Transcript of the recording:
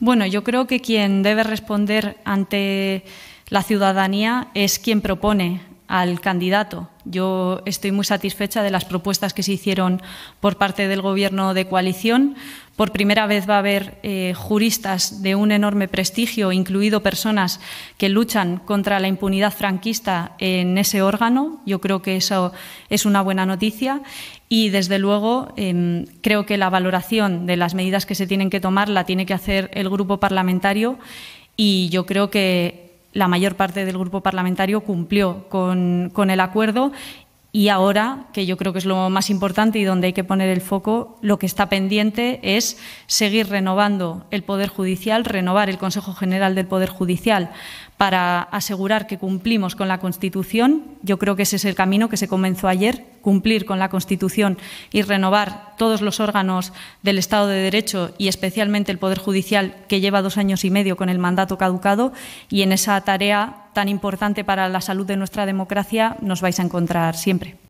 Bueno, yo creo que quien debe responder ante la ciudadanía es quien propone al candidato. Yo estoy muy satisfecha de las propuestas que se hicieron por parte del Gobierno de coalición. Por primera vez va a haber eh, juristas de un enorme prestigio, incluido personas que luchan contra la impunidad franquista en ese órgano. Yo creo que eso es una buena noticia. Y, desde luego, em, creo que la valoración de las medidas que se tienen que tomar la tiene que hacer el grupo parlamentario. Y yo creo que la mayor parte del grupo parlamentario cumplió con, el acuerdo y ahora, que yo creo que es lo más importante y donde hay que poner el foco, lo que está pendiente es seguir renovando el Poder Judicial, renovar el Consejo General del Poder Judicial para asegurar que cumplimos con la Constitución. Yo creo que ese es el camino que se comenzó ayer, cumplir con la Constitución y renovar todos los órganos del Estado de Derecho y especialmente el Poder Judicial, que lleva dos años y medio con el mandato caducado. Y en esa tarea tan importante para la salud de nuestra democracia, nos vais a encontrar siempre.